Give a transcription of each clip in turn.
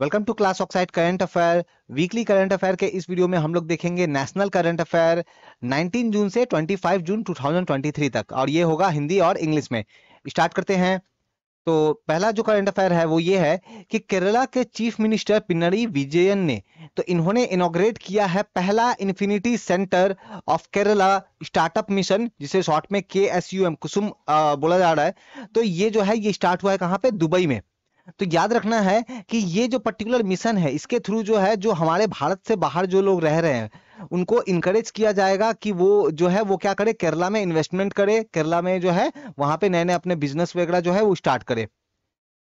welcome to class Oxide current affair weekly current affair के इस video में हम लोग देखेंगे नेशनल करंट अफेयर 19 जून से 25 जून 2023 तक और ये होगा हिंदी और इंग्लिश में स्टार्ट करते हैं तो पहला जो करंट अफेयर है वो ये है कि केरला के चीफ मिनिस्टर पिनरी विजयन ने तो इन्होंने इनोग्रेट किया है पहला infinity centre of Kerala startup mission जिसे शॉर्ट में के एस यू एम कुसुम बोला जा रहा है तो ये जो है ये स्टार्ट हुआ है कहाँ पे दुबई में तो याद रखना है कि ये जो पर्टिकुलर मिशन है इसके थ्रू जो है जो हमारे भारत से बाहर जो लोग रह रहे हैं उनको इनकरेज किया जाएगा कि वो जो है वो क्या करे केरला में इन्वेस्टमेंट करे केरला में जो है वहां पे नए नए अपने बिजनेस वगैरह जो है वो स्टार्ट करे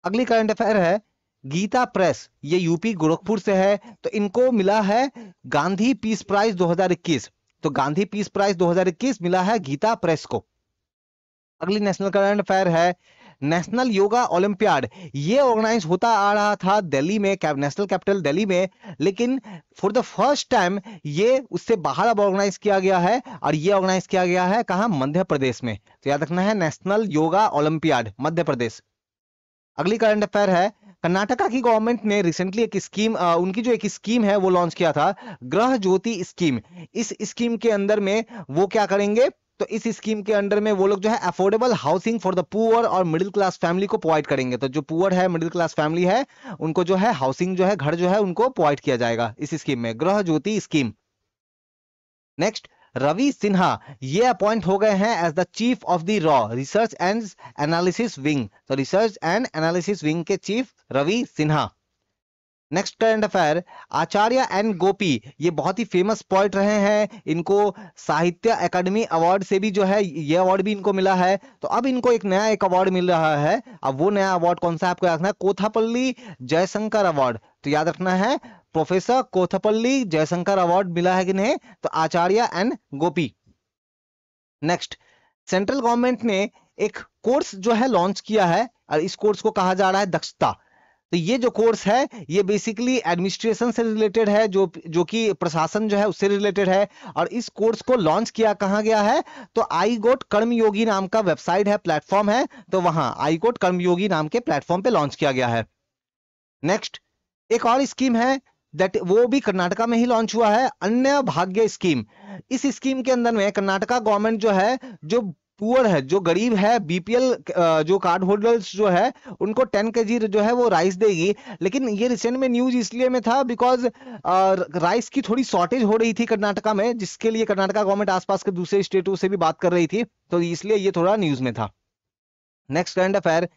अगली करंट अफेयर है गीता प्रेस ये यूपी गोरखपुर से है तो इनको मिला है गांधी पीस प्राइज दो तो गांधी पीस प्राइज दो मिला है गीता प्रेस को अगली नेशनल करंट अफेयर है नेशनल योगा ओलंपियाड ये ऑर्गेनाइज होता आ रहा था दिल्ली में नेशनल कैपिटल दिल्ली में लेकिन फॉर द फर्स्ट टाइम ये उससे बाहर अब ऑर्गेनाइज किया गया है और ये ऑर्गेनाइज किया गया है कहा मध्य प्रदेश में तो याद रखना है national yoga olympiad Madhya Pradesh अगली करंट अफेयर है कर्नाटका की गवर्नमेंट ने रिसेंटली एक स्कीम उनकी जो एक स्कीम है वो लॉन्च किया था ग्रह ज्योति स्कीम इस स्कीम के अंदर में वो क्या करेंगे तो इस स्कीम के अंडर में वो लोग जो है affordable housing for the poor और मिडिल क्लास फैमिली को प्रोवाइड करेंगे तो जो पुअर है मिडिल क्लास फैमिली है उनको जो है हाउसिंग जो है घर जो है उनको प्रोवाइड किया जाएगा इस स्कीम में ग्रह ज्योति स्कीम नेक्स्ट रवि सिन्हा ये अपॉइंट हो गए हैं as the chief of the रॉ रिसर्च एंड एनालिसिस विंग तो रिसर्च एंड एनालिसिस विंग के chief Ravi Sinha next current affair Acharya N Gopi ये बहुत ही फेमस पॉइंट रहे हैं इनको साहित्य अकेडमी अवार्ड से भी जो है ये अवार्ड भी इनको मिला है तो अब इनको एक नया एक अवार्ड मिल रहा है अब वो नया अवार्ड कौन सा आपको रखना है कोथापल्ली जयशंकर अवार्ड तो याद रखना है प्रोफेसर कोथापल्ली जयशंकर अवार्ड मिला है कि नहीं तो Acharya N Gopi next central government ने एक कोर्स जो है लॉन्च किया है और इस कोर्स को कहा जा रहा है दक्षता तो ये जो कोर्स है ये बेसिकली एडमिनिस्ट्रेशन से रिलेटेड है जो जो कि प्रशासन जो है उससे रिलेटेड है और इस कोर्स को लॉन्च किया कहाँ गया है तो आई गोट कर्मयोगी नाम का वेबसाइट है प्लेटफॉर्म है तो वहां आई गोट कर्मयोगी नाम के प्लेटफॉर्म पे लॉन्च किया गया है नेक्स्ट एक और स्कीम है दैट वो भी कर्नाटका में ही लॉन्च हुआ है अन्य भाग्य स्कीम इस स्कीम के अंदर में कर्नाटका गवर्नमेंट जो है जो पुअर है जो गरीब है बीपीएल जो कार्ड होल्डर्स जो है उनको टेन के जो है वो राइस देगी लेकिन ये रिसेंट में न्यूज इसलिए में था बिकॉज राइस की थोड़ी शॉर्टेज हो रही थी कर्नाटका में जिसके लिए कर्नाटका गवर्नमेंट आसपास के दूसरे स्टेटों से भी बात कर रही थी तो इसलिए ये थोड़ा न्यूज में था नेक्स्ट करंट अफेयर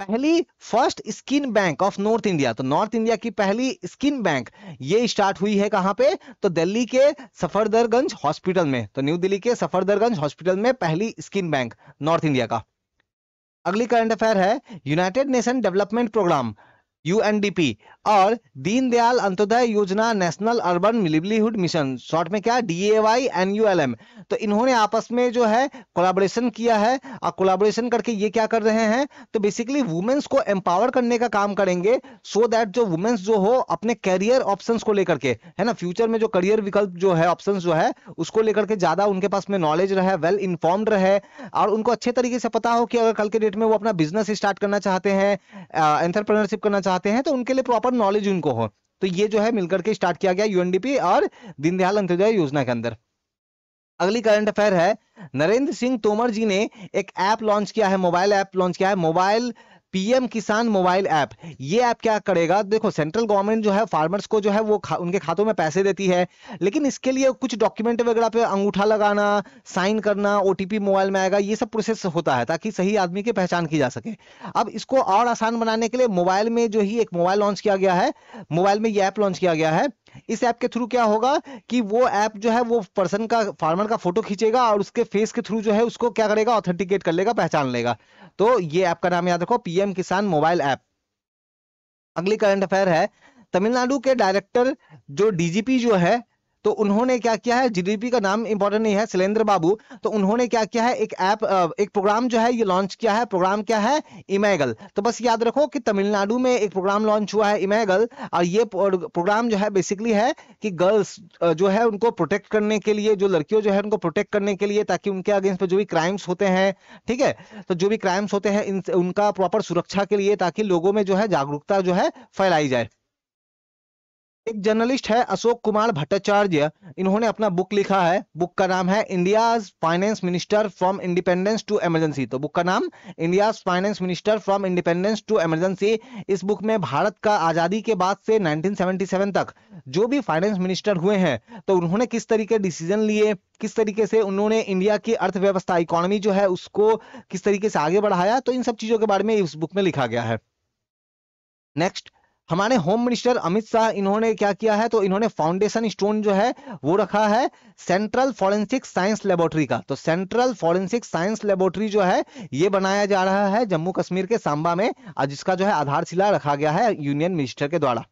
पहली first skin bank of north India तो नॉर्थ इंडिया की पहली स्किन बैंक ये स्टार्ट हुई है कहां पे तो दिल्ली के सफरदरगंज हॉस्पिटल में तो न्यू दिल्ली के सफरदरगंज हॉस्पिटल में पहली स्किन बैंक नॉर्थ इंडिया का अगली करंट अफेयर है united nation development programme UNDP और Deendayal Antyodaya Yojana national urban livelihood mission short में क्या D A Y N U L M तो इन्होंने आपस में जो है कोलाबोरेशन किया है और कोलाबोरेशन करके ये क्या कर रहे हैं तो बेसिकली वुमेन्स को एम्पावर करने का काम करेंगे सो so दैट जो वुमेन्स जो हो अपने करियर ऑप्शन को लेकर के है ना फ्यूचर में जो करियर विकल्प जो है ऑप्शन जो है उसको लेकर के ज्यादा उनके पास में नॉलेज रहे वेल इन्फॉर्म्ड रहे और उनको अच्छे तरीके से पता हो कि अगर कल के डेट में वो अपना बिजनेस स्टार्ट करना चाहते हैं एंटरप्रेनरशिप uh, करना चाहते चाहते हैं तो उनके लिए प्रॉपर नॉलेज उनको हो तो ये जो है मिलकर के स्टार्ट किया गया यूएनडीपी और दीनदयाल अंत्योदय योजना के अंदर अगली करंट अफेयर है नरेंद्र सिंह तोमर जी ने एक ऐप लॉन्च किया है मोबाइल ऐप लॉन्च किया है mobile PM Kisan mobile app ये ऐप क्या करेगा देखो सेंट्रल गवर्नमेंट जो है फार्मर्स को जो है वो खा, उनके खातों में पैसे देती है लेकिन इसके लिए कुछ डॉक्यूमेंट वगैरह पे अंगूठा लगाना साइन करना ओटीपी मोबाइल में आएगा ये सब प्रोसेस होता है ताकि सही आदमी की पहचान की जा सके अब इसको और आसान बनाने के लिए मोबाइल में जो ही एक मोबाइल लॉन्च किया गया है मोबाइल में ये ऐप लॉन्च किया गया है इस ऐप के थ्रू क्या होगा कि वो ऐप जो है वो पर्सन का फार्मर का फोटो खींचेगा और उसके फेस के थ्रू जो है उसको क्या करेगा ऑथेंटिकेट कर लेगा पहचान लेगा तो ये ऐप का नाम याद रखो पीएम किसान मोबाइल ऐप अगली करंट अफेयर है तमिलनाडु के डायरेक्टर जो डीजीपी जो है तो उन्होंने क्या किया है जीडीपी का नाम इंपॉर्टेंट नहीं है शैलेंद्र बाबू तो उन्होंने क्या किया है एक ऐप एक प्रोग्राम जो है ये लॉन्च किया है प्रोग्राम क्या है इमेगल तो बस याद रखो कि तमिलनाडु में एक प्रोग्राम लॉन्च हुआ है इमेगल और ये प्रोग्राम जो है बेसिकली है कि गर्ल्स जो है उनको प्रोटेक्ट करने के लिए जो लड़कियों जो है उनको प्रोटेक्ट करने के लिए ताकि उनके अगेंस्ट जो भी क्राइम्स होते हैं ठीक है तो जो भी क्राइम्स होते हैं उनका प्रॉपर सुरक्षा के लिए ताकि लोगों में जो है जागरूकता जो है फैलाई जाए एक जर्नलिस्ट है अशोक कुमार भट्टाचार्य इन्होंने अपना बुक लिखा है बुक का नाम है India finance minister from independence to emergency तो बुक का नाम India finance minister from independence to emergency इस बुक में भारत का आजादी के बाद से 1977 तक जो भी फाइनेंस मिनिस्टर हुए हैं तो उन्होंने किस तरीके डिसीजन लिए किस तरीके से उन्होंने इंडिया की अर्थव्यवस्था इकोनॉमी जो है उसको किस तरीके से आगे बढ़ाया तो इन सब चीजों के बारे में इस बुक में लिखा गया है नेक्स्ट हमारे होम मिनिस्टर अमित शाह इन्होंने क्या किया है तो इन्होंने फाउंडेशन स्टोन जो है वो रखा है सेंट्रल फॉरेंसिक साइंस लेबोरेटरी का तो सेंट्रल फॉरेंसिक साइंस लेबोरेटरी जो है ये बनाया जा रहा है जम्मू कश्मीर के सांबा में आज इसका जो है आधारशिला रखा गया है यूनियन मिनिस्टर के द्वारा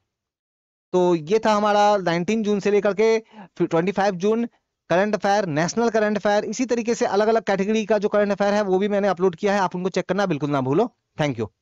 तो ये था हमारा नाइनटीन जून से लेकर के twenty June current affair national current affair इसी तरीके से अलग अलग कैटेगरी का जो करंट अफेयर है वो भी मैंने अपलोड किया है आप उनको चेक करना बिल्कुल ना भूलो थैंक यू